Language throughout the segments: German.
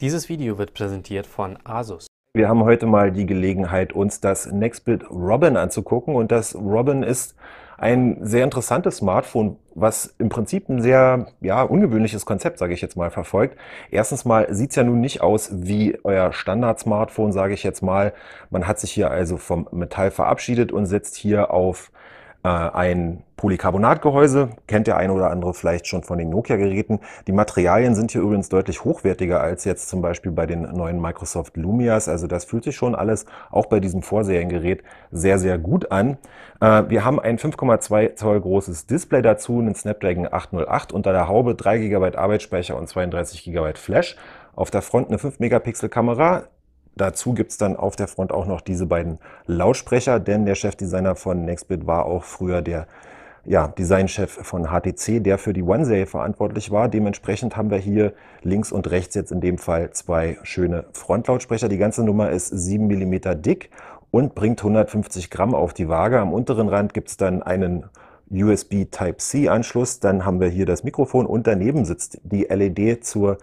Dieses Video wird präsentiert von Asus. Wir haben heute mal die Gelegenheit, uns das Nextbit Robin anzugucken. Und das Robin ist ein sehr interessantes Smartphone, was im Prinzip ein sehr ja, ungewöhnliches Konzept, sage ich jetzt mal, verfolgt. Erstens mal sieht es ja nun nicht aus wie euer Standard-Smartphone, sage ich jetzt mal. Man hat sich hier also vom Metall verabschiedet und setzt hier auf äh, ein Polycarbonatgehäuse, kennt der eine oder andere vielleicht schon von den Nokia-Geräten. Die Materialien sind hier übrigens deutlich hochwertiger als jetzt zum Beispiel bei den neuen Microsoft Lumias. Also das fühlt sich schon alles auch bei diesem Vorseriengerät sehr, sehr gut an. Äh, wir haben ein 5,2 Zoll großes Display dazu, einen Snapdragon 808 unter der Haube, 3 GB Arbeitsspeicher und 32 GB Flash. Auf der Front eine 5-Megapixel-Kamera, Dazu gibt es dann auf der Front auch noch diese beiden Lautsprecher, denn der Chefdesigner von Nextbit war auch früher der ja, Designchef von HTC, der für die One-Serie verantwortlich war. Dementsprechend haben wir hier links und rechts jetzt in dem Fall zwei schöne Frontlautsprecher. Die ganze Nummer ist 7 mm dick und bringt 150 Gramm auf die Waage. Am unteren Rand gibt es dann einen USB Type-C-Anschluss. Dann haben wir hier das Mikrofon und daneben sitzt die LED zur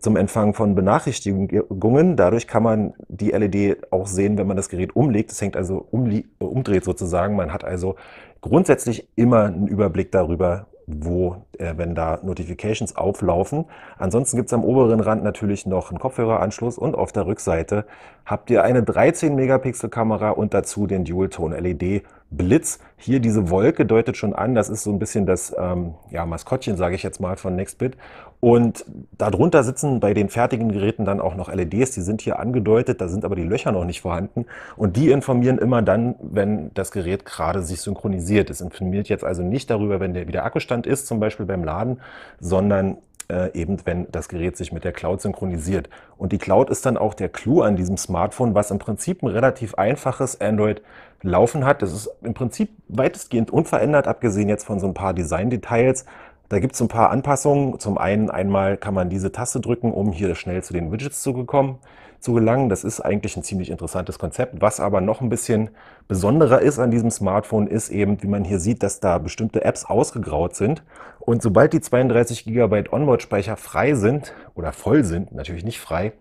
zum Empfang von Benachrichtigungen. Dadurch kann man die LED auch sehen, wenn man das Gerät umlegt. Es hängt also um, umdreht sozusagen. Man hat also grundsätzlich immer einen Überblick darüber, wo äh, wenn da Notifications auflaufen. Ansonsten gibt es am oberen Rand natürlich noch einen Kopfhöreranschluss und auf der Rückseite habt ihr eine 13-Megapixel-Kamera und dazu den Dual-Tone-LED. Blitz. Hier diese Wolke deutet schon an, das ist so ein bisschen das ähm, ja, Maskottchen, sage ich jetzt mal, von Nextbit. Und darunter sitzen bei den fertigen Geräten dann auch noch LEDs, die sind hier angedeutet, da sind aber die Löcher noch nicht vorhanden. Und die informieren immer dann, wenn das Gerät gerade sich synchronisiert. Es informiert jetzt also nicht darüber, wenn der, wie der Akkustand ist, zum Beispiel beim Laden, sondern äh, eben wenn das Gerät sich mit der Cloud synchronisiert. Und die Cloud ist dann auch der Clou an diesem Smartphone, was im Prinzip ein relativ einfaches Android laufen hat. Das ist im Prinzip weitestgehend unverändert, abgesehen jetzt von so ein paar Design-Details. Da gibt es ein paar Anpassungen. Zum einen einmal kann man diese Taste drücken, um hier schnell zu den Widgets zu kommen zu gelangen. Das ist eigentlich ein ziemlich interessantes Konzept. Was aber noch ein bisschen besonderer ist an diesem Smartphone, ist eben, wie man hier sieht, dass da bestimmte Apps ausgegraut sind. Und sobald die 32 GB Onboard-Speicher frei sind oder voll sind, natürlich nicht frei,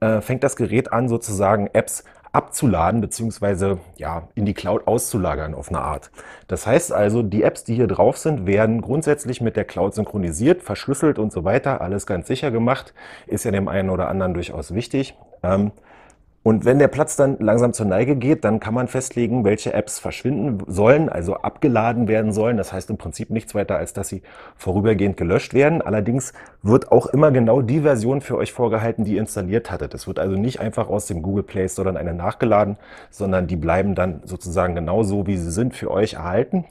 äh, fängt das Gerät an, sozusagen Apps abzuladen bzw. ja, in die Cloud auszulagern auf eine Art. Das heißt also, die Apps, die hier drauf sind, werden grundsätzlich mit der Cloud synchronisiert, verschlüsselt und so weiter, alles ganz sicher gemacht, ist ja dem einen oder anderen durchaus wichtig. Ähm, und wenn der Platz dann langsam zur Neige geht, dann kann man festlegen, welche Apps verschwinden sollen, also abgeladen werden sollen. Das heißt im Prinzip nichts weiter, als dass sie vorübergehend gelöscht werden. Allerdings wird auch immer genau die Version für euch vorgehalten, die ihr installiert hattet. Es wird also nicht einfach aus dem Google Play Store dann eine nachgeladen, sondern die bleiben dann sozusagen genau so, wie sie sind, für euch erhalten.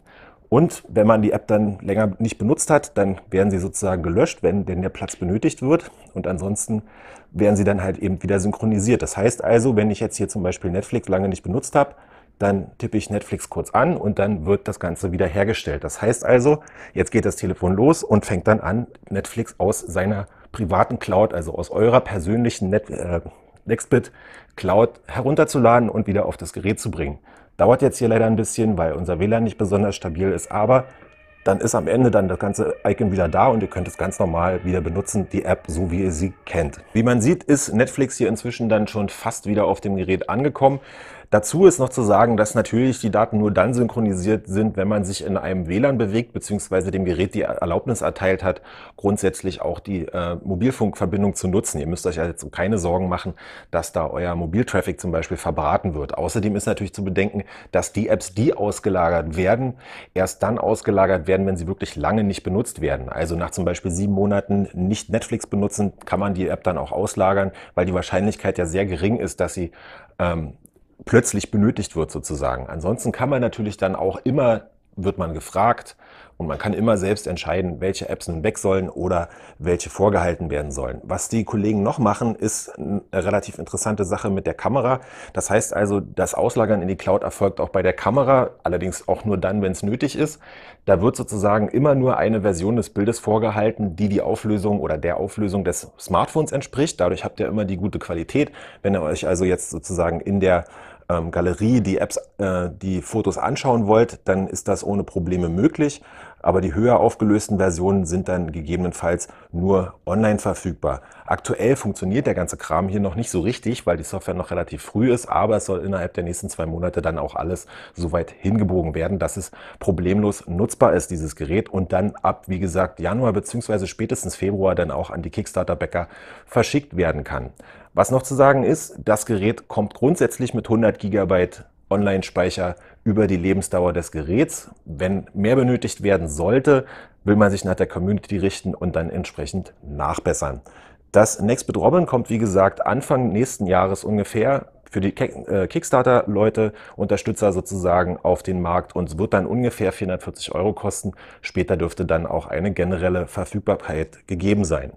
Und wenn man die App dann länger nicht benutzt hat, dann werden sie sozusagen gelöscht, wenn denn der Platz benötigt wird. Und ansonsten werden sie dann halt eben wieder synchronisiert. Das heißt also, wenn ich jetzt hier zum Beispiel Netflix lange nicht benutzt habe, dann tippe ich Netflix kurz an und dann wird das Ganze wieder hergestellt. Das heißt also, jetzt geht das Telefon los und fängt dann an, Netflix aus seiner privaten Cloud, also aus eurer persönlichen Net äh, Nextbit Cloud herunterzuladen und wieder auf das Gerät zu bringen. Dauert jetzt hier leider ein bisschen, weil unser WLAN nicht besonders stabil ist, aber dann ist am Ende dann das ganze Icon wieder da und ihr könnt es ganz normal wieder benutzen, die App, so wie ihr sie kennt. Wie man sieht, ist Netflix hier inzwischen dann schon fast wieder auf dem Gerät angekommen. Dazu ist noch zu sagen, dass natürlich die Daten nur dann synchronisiert sind, wenn man sich in einem WLAN bewegt, bzw. dem Gerät die Erlaubnis erteilt hat, grundsätzlich auch die äh, Mobilfunkverbindung zu nutzen. Ihr müsst euch also jetzt keine Sorgen machen, dass da euer Mobiltraffic zum Beispiel verbraten wird. Außerdem ist natürlich zu bedenken, dass die Apps, die ausgelagert werden, erst dann ausgelagert werden, werden, wenn sie wirklich lange nicht benutzt werden. Also nach zum Beispiel sieben Monaten nicht Netflix benutzen, kann man die App dann auch auslagern, weil die Wahrscheinlichkeit ja sehr gering ist, dass sie ähm, plötzlich benötigt wird sozusagen. Ansonsten kann man natürlich dann auch immer wird man gefragt und man kann immer selbst entscheiden, welche Apps nun weg sollen oder welche vorgehalten werden sollen. Was die Kollegen noch machen, ist eine relativ interessante Sache mit der Kamera. Das heißt also, das Auslagern in die Cloud erfolgt auch bei der Kamera, allerdings auch nur dann, wenn es nötig ist. Da wird sozusagen immer nur eine Version des Bildes vorgehalten, die die Auflösung oder der Auflösung des Smartphones entspricht. Dadurch habt ihr immer die gute Qualität. Wenn ihr euch also jetzt sozusagen in der ähm, Galerie die Apps, äh, die Fotos anschauen wollt, dann ist das ohne Probleme möglich. Aber die höher aufgelösten Versionen sind dann gegebenenfalls nur online verfügbar. Aktuell funktioniert der ganze Kram hier noch nicht so richtig, weil die Software noch relativ früh ist, aber es soll innerhalb der nächsten zwei Monate dann auch alles so weit hingebogen werden, dass es problemlos nutzbar ist, dieses Gerät, und dann ab, wie gesagt, Januar bzw. spätestens Februar dann auch an die Kickstarter-Bäcker verschickt werden kann. Was noch zu sagen ist, das Gerät kommt grundsätzlich mit 100 GB Online-Speicher über die Lebensdauer des Geräts. Wenn mehr benötigt werden sollte, will man sich nach der Community richten und dann entsprechend nachbessern. Das Nextbit Robin kommt, wie gesagt, Anfang nächsten Jahres ungefähr für die äh, Kickstarter-Leute, Unterstützer sozusagen auf den Markt und wird dann ungefähr 440 Euro kosten. Später dürfte dann auch eine generelle Verfügbarkeit gegeben sein.